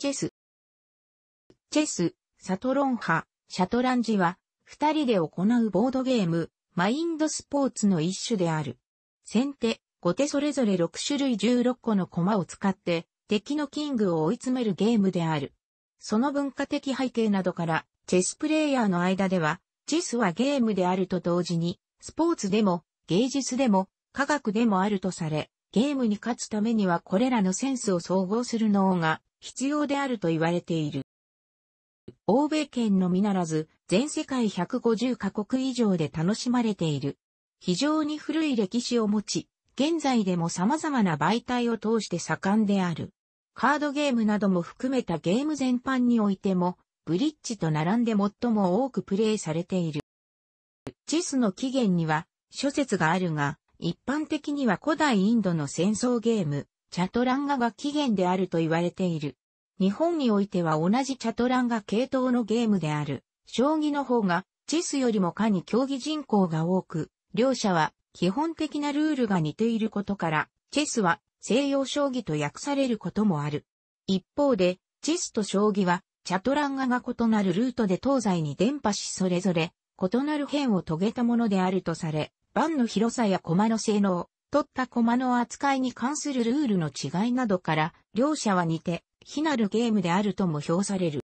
チェス。チェス、サトロン派、シャトランジは、二人で行うボードゲーム、マインドスポーツの一種である。先手、後手それぞれ6種類16個の駒を使って、敵のキングを追い詰めるゲームである。その文化的背景などから、チェスプレイヤーの間では、チェスはゲームであると同時に、スポーツでも、芸術でも、科学でもあるとされ、ゲームに勝つためにはこれらのセンスを総合する脳が必要であると言われている。欧米圏のみならず、全世界150カ国以上で楽しまれている。非常に古い歴史を持ち、現在でも様々な媒体を通して盛んである。カードゲームなども含めたゲーム全般においても、ブリッジと並んで最も多くプレイされている。チェスの起源には諸説があるが、一般的には古代インドの戦争ゲーム、チャトランガが起源であると言われている。日本においては同じチャトランガ系統のゲームである、将棋の方が、チェスよりもかに競技人口が多く、両者は基本的なルールが似ていることから、チェスは西洋将棋と訳されることもある。一方で、チェスと将棋は、チャトランガが異なるルートで東西に伝播しそれぞれ、異なる変を遂げたものであるとされ、盤の広さや駒の性能、取った駒の扱いに関するルールの違いなどから、両者は似て、非なるゲームであるとも評される。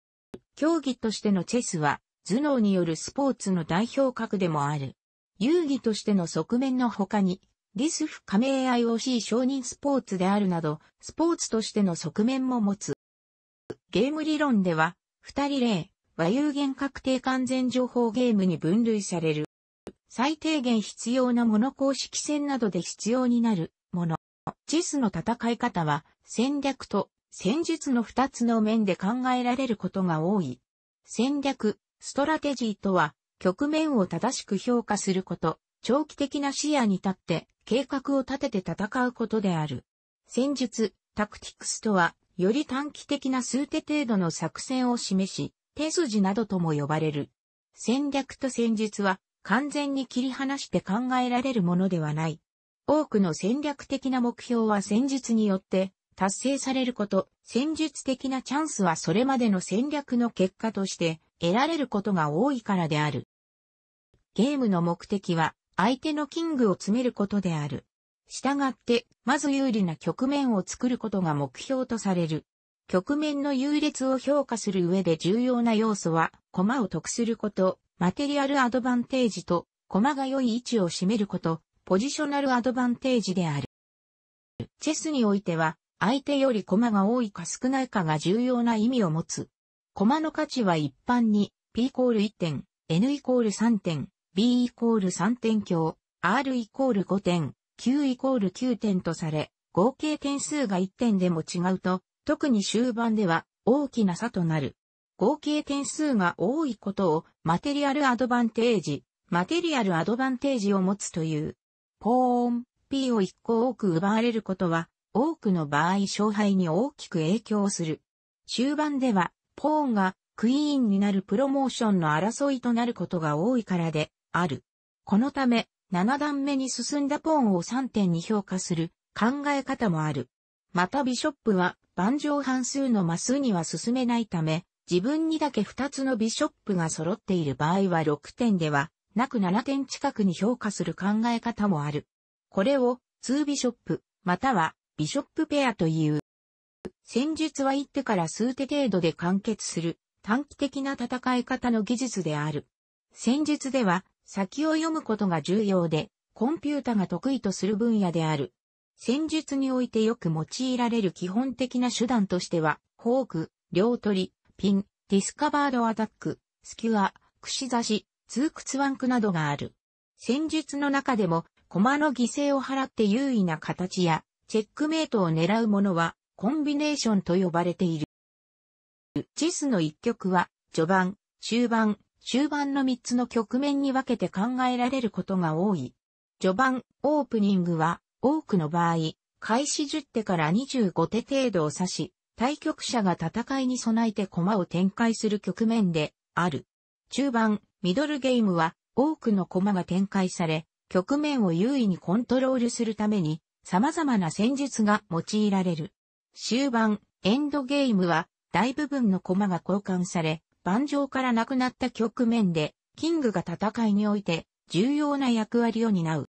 競技としてのチェスは、頭脳によるスポーツの代表格でもある。遊戯としての側面の他に、ディスフ加盟 IOC 承認スポーツであるなど、スポーツとしての側面も持つ。ゲーム理論では、二人例、和有限確定完全情報ゲームに分類される。最低限必要なもの公式戦などで必要になるもの。チェスの戦い方は戦略と戦術の二つの面で考えられることが多い。戦略、ストラテジーとは局面を正しく評価すること、長期的な視野に立って計画を立てて戦うことである。戦術、タクティクスとは、より短期的な数手程度の作戦を示し、手筋などとも呼ばれる。戦略と戦術は、完全に切り離して考えられるものではない。多くの戦略的な目標は戦術によって達成されること、戦術的なチャンスはそれまでの戦略の結果として得られることが多いからである。ゲームの目的は相手のキングを詰めることである。従って、まず有利な局面を作ることが目標とされる。局面の優劣を評価する上で重要な要素は、駒を得すること、マテリアルアドバンテージと、駒が良い位置を占めること、ポジショナルアドバンテージである。チェスにおいては、相手より駒が多いか少ないかが重要な意味を持つ。駒の価値は一般に、P イコール1点、N イコール3点、B イコール3点強、R イコール5点、Q イコール9点とされ、合計点数が1点でも違うと、特に終盤では大きな差となる。合計点数が多いことをマテリアルアドバンテージ、マテリアルアドバンテージを持つという。ポーン、P を一個多く奪われることは、多くの場合勝敗に大きく影響する。終盤では、ポーンがクイーンになるプロモーションの争いとなることが多いからで、ある。このため、7段目に進んだポーンを3点に評価する考え方もある。またビショップは、盤上半数のマスには進めないため、自分にだけ2つのビショップが揃っている場合は6点ではなく7点近くに評価する考え方もある。これを2ビショップ、またはビショップペアという。戦術は一手から数手程度で完結する短期的な戦い方の技術である。戦術では先を読むことが重要で、コンピュータが得意とする分野である。戦術においてよく用いられる基本的な手段としては、フォーク、両取り、ピン、ディスカバードアタック、スキュア、串刺し、ツークツワンクなどがある。戦術の中でも、駒の犠牲を払って優位な形や、チェックメイトを狙うものは、コンビネーションと呼ばれている。チェスの一局は、序盤、中盤、終盤の3つの局面に分けて考えられることが多い。序盤、オープニングは、多くの場合、開始10手から25手程度を指し、対局者が戦いに備えて駒を展開する局面である。中盤、ミドルゲームは多くの駒が展開され、局面を優位にコントロールするために様々な戦術が用いられる。終盤、エンドゲームは大部分の駒が交換され、盤上からなくなった局面で、キングが戦いにおいて重要な役割を担う。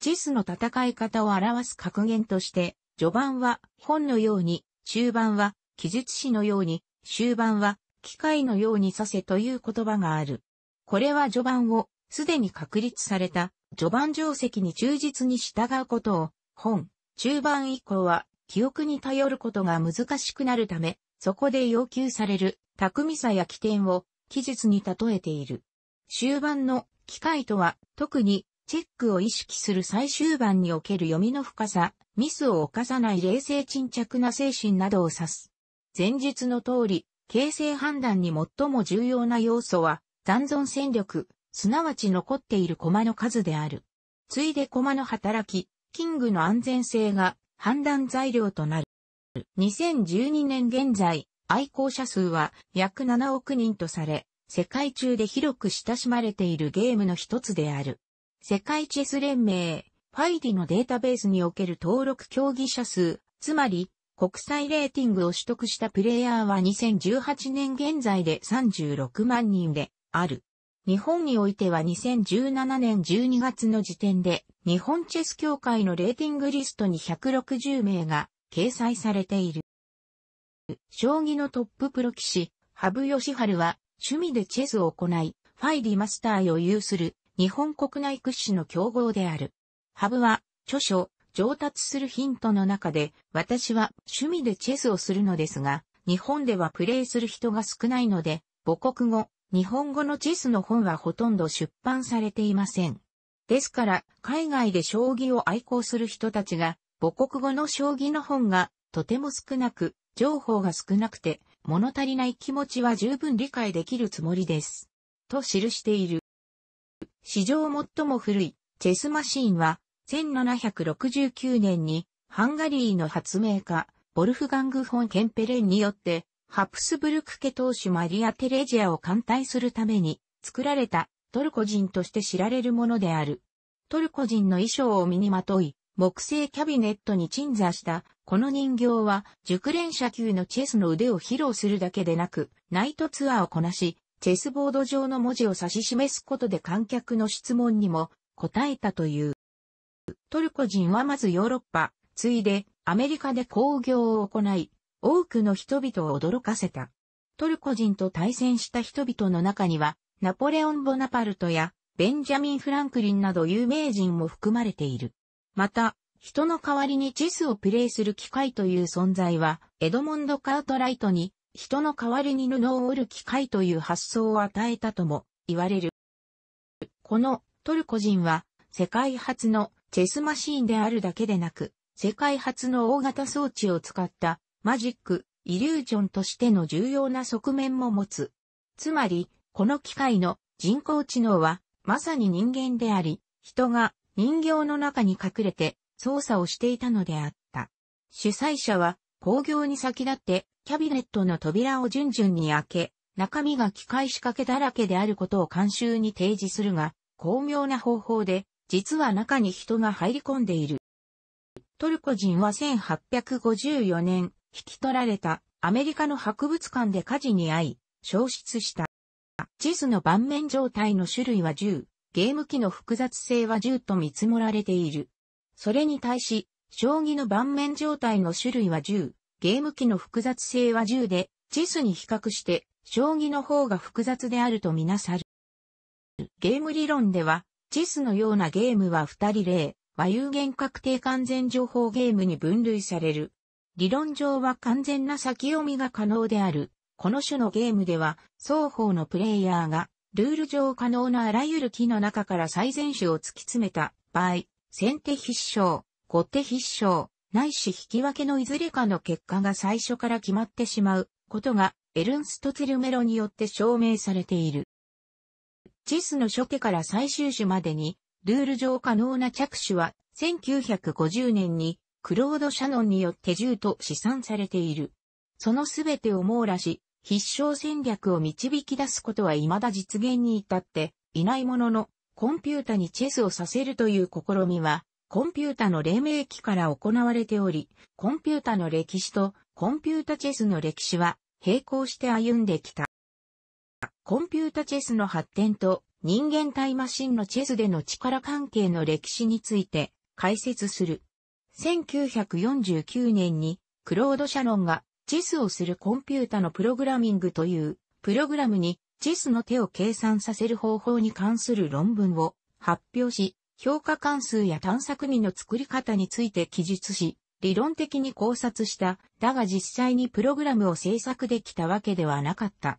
チェスの戦い方を表す格言として、序盤は本のように中盤は、記述詞のように、終盤は、機械のようにさせという言葉がある。これは序盤を、すでに確立された、序盤定石に忠実に従うことを、本、中盤以降は、記憶に頼ることが難しくなるため、そこで要求される、巧みさや起点を、記述に例えている。終盤の機械とは、特にチェックを意識する最終盤における読みの深さ、ミスを犯さない冷静沈着な精神などを指す。前述の通り、形成判断に最も重要な要素は、残存戦力、すなわち残っている駒の数である。ついで駒の働き、キングの安全性が判断材料となる。2012年現在、愛好者数は約7億人とされ、世界中で広く親しまれているゲームの一つである。世界チェス連盟、ファイディのデータベースにおける登録競技者数、つまり、国際レーティングを取得したプレイヤーは2018年現在で36万人である。日本においては2017年12月の時点で日本チェス協会のレーティングリストに160名が掲載されている。将棋のトッププロ棋士、羽生ハルは趣味でチェスを行い、ファイディマスターを有する日本国内屈指の競合である。ハブは、著書、上達するヒントの中で、私は趣味でチェスをするのですが、日本ではプレイする人が少ないので、母国語、日本語のチェスの本はほとんど出版されていません。ですから、海外で将棋を愛好する人たちが、母国語の将棋の本がとても少なく、情報が少なくて、物足りない気持ちは十分理解できるつもりです。と記している。史上最も古いチェスマシンは、1769年にハンガリーの発明家、ボルフガング・フォン・ケンペレンによって、ハプスブルク家当主マリア・テレジアを艦隊するために作られたトルコ人として知られるものである。トルコ人の衣装を身にまとい、木製キャビネットに鎮座したこの人形は熟練者級のチェスの腕を披露するだけでなく、ナイトツアーをこなし、チェスボード上の文字を指し示すことで観客の質問にも答えたという。トルコ人はまずヨーロッパ、ついでアメリカで工業を行い、多くの人々を驚かせた。トルコ人と対戦した人々の中には、ナポレオン・ボナパルトやベンジャミン・フランクリンなど有名人も含まれている。また、人の代わりにチェスをプレイする機械という存在は、エドモンド・カートライトに人の代わりに布を織る機会という発想を与えたとも言われる。このトルコ人は世界初のチェスマシーンであるだけでなく、世界初の大型装置を使ったマジック、イリュージョンとしての重要な側面も持つ。つまり、この機械の人工知能はまさに人間であり、人が人形の中に隠れて操作をしていたのであった。主催者は工業に先立ってキャビネットの扉を順々に開け、中身が機械仕掛けだらけであることを監修に提示するが、巧妙な方法で、実は中に人が入り込んでいる。トルコ人は1854年、引き取られたアメリカの博物館で火事に遭い、消失した。地図の盤面状態の種類は10、ゲーム機の複雑性は10と見積もられている。それに対し、将棋の盤面状態の種類は10、ゲーム機の複雑性は10で、チェスに比較して、将棋の方が複雑であるとみなさる。ゲーム理論では、チェスのようなゲームは2人例、和有限確定完全情報ゲームに分類される。理論上は完全な先読みが可能である。この種のゲームでは、双方のプレイヤーが、ルール上可能なあらゆる木の中から最善手を突き詰めた場合、先手必勝、後手必勝、ないし引き分けのいずれかの結果が最初から決まってしまうことがエルンスト・ツルメロによって証明されている。チェスの初期から最終手までに、ルール上可能な着手は、1950年に、クロード・シャノンによって10と試算されている。そのすべてを網羅し、必勝戦略を導き出すことは未だ実現に至っていないものの、コンピュータにチェスをさせるという試みは、コンピュータの黎明期から行われており、コンピュータの歴史とコンピュータチェスの歴史は並行して歩んできた。コンピュータチェスの発展と人間対マシンのチェスでの力関係の歴史について解説する。1949年にクロード・シャロンがチェスをするコンピュータのプログラミングというプログラムにチェスの手を計算させる方法に関する論文を発表し、評価関数や探索味の作り方について記述し、理論的に考察した、だが実際にプログラムを制作できたわけではなかった。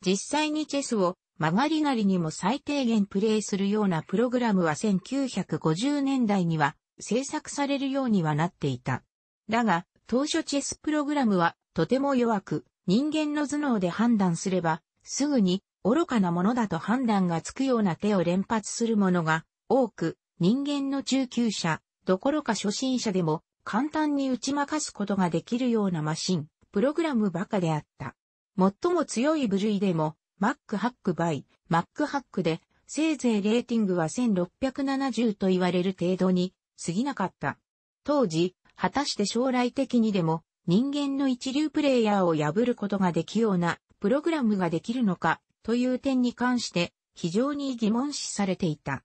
実際にチェスを曲がりなりにも最低限プレイするようなプログラムは1950年代には制作されるようにはなっていた。だが、当初チェスプログラムはとても弱く、人間の頭脳で判断すれば、すぐに愚かなものだと判断がつくような手を連発するものが多く、人間の中級者、どころか初心者でも簡単に打ち負かすことができるようなマシン、プログラムばかであった。最も強い部類でも、マックハックバイ、マックハックで、せいぜいレーティングは1670と言われる程度に過ぎなかった。当時、果たして将来的にでも人間の一流プレイヤーを破ることができようなプログラムができるのかという点に関して非常に疑問視されていた。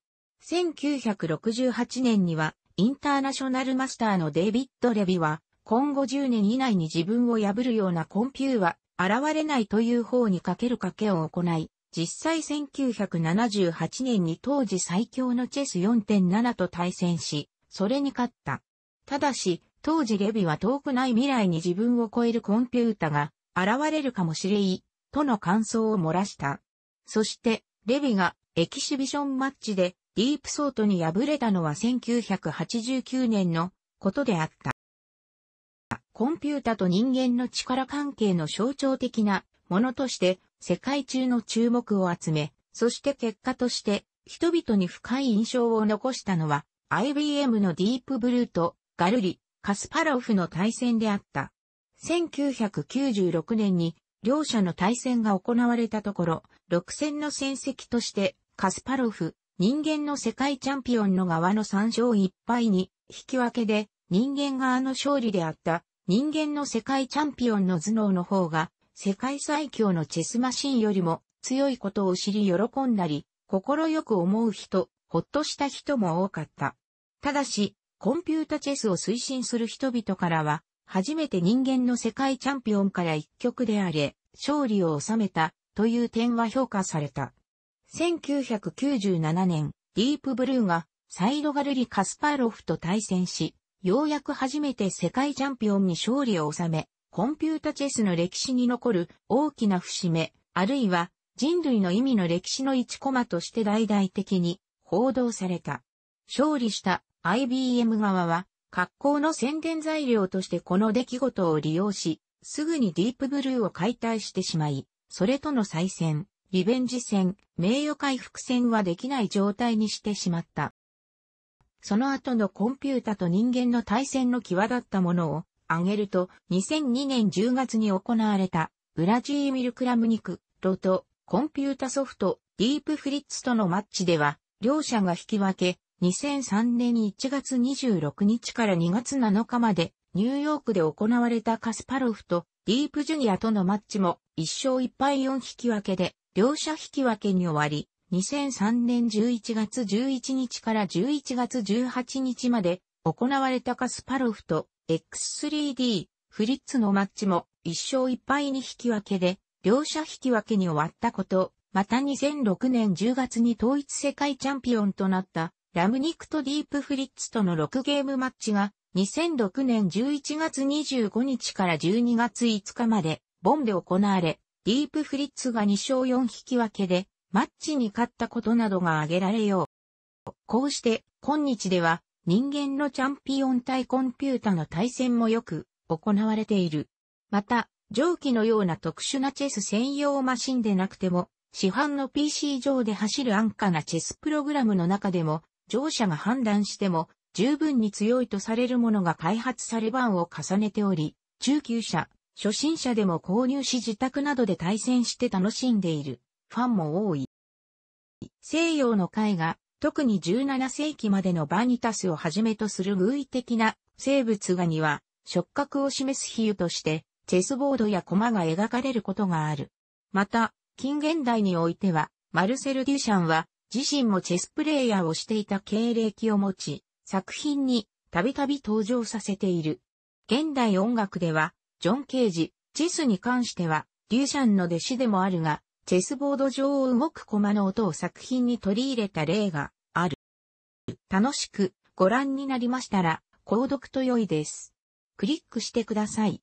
1968年には、インターナショナルマスターのデイビッド・レビは、今後10年以内に自分を破るようなコンピューは、現れないという方にかける賭けを行い、実際1978年に当時最強のチェス4.7と対戦し、それに勝った。ただし、当時レビは遠くない未来に自分を超えるコンピュータが現れるかもしれい、との感想を漏らした。そして、レビがエキシビションマッチでディープソートに敗れたのは1989年のことであった。コンピュータと人間の力関係の象徴的なものとして世界中の注目を集め、そして結果として人々に深い印象を残したのは IBM のディープブルーとガルリ、カスパロフの対戦であった。1996年に両者の対戦が行われたところ、6戦の戦績としてカスパロフ、人間の世界チャンピオンの側の3勝1敗に引き分けで人間側の勝利であった人間の世界チャンピオンの頭脳の方が世界最強のチェスマシンよりも強いことを知り喜んだり、心よく思う人、ほっとした人も多かった。ただし、コンピュータチェスを推進する人々からは、初めて人間の世界チャンピオンから一曲であれ、勝利を収めたという点は評価された。1997年、ディープブルーがサイドガルリ・カスパーロフと対戦し、ようやく初めて世界チャンピオンに勝利を収め、コンピュータチェスの歴史に残る大きな節目、あるいは人類の意味の歴史の一コマとして大々的に報道された。勝利した IBM 側は、格好の宣伝材料としてこの出来事を利用し、すぐにディープブルーを解体してしまい、それとの再戦、リベンジ戦、名誉回復戦はできない状態にしてしまった。その後のコンピュータと人間の対戦の際立ったものを挙げると、2002年10月に行われた、ウラジーミル・クラムニク、ロと、コンピュータソフト、ディープフリッツとのマッチでは、両者が引き分け、2003年1月26日から2月7日まで、ニューヨークで行われたカスパロフとディープジュニアとのマッチも1勝1敗4引き分けで両者引き分けに終わり、2003年11月11日から11月18日まで行われたカスパロフと X3D フリッツのマッチも1勝1敗に引き分けで、両者引き分けに終わったこと、また2006年10月に統一世界チャンピオンとなったラムニクとディープフリッツとの6ゲームマッチが2006年11月25日から12月5日までボンで行われ、ディープフリッツが2勝4引き分けで、マッチに勝ったことなどが挙げられよう。こうして、今日では、人間のチャンピオン対コンピュータの対戦もよく行われている。また、蒸気のような特殊なチェス専用マシンでなくても、市販の PC 上で走る安価なチェスプログラムの中でも、乗車が判断しても十分に強いとされるものが開発され版を重ねており、中級者、初心者でも購入し自宅などで対戦して楽しんでいるファンも多い。西洋の絵画、特に17世紀までのバニタスをはじめとする偶意的な生物画には触覚を示す比喩としてチェスボードや駒が描かれることがある。また、近現代においてはマルセル・デュシャンは自身もチェスプレイヤーをしていた経歴を持ち、作品にたびたび登場させている。現代音楽ではジョン・ケージ、チェスに関しては、リューシャンの弟子でもあるが、チェスボード上を動く駒の音を作品に取り入れた例がある。楽しくご覧になりましたら、購読と良いです。クリックしてください。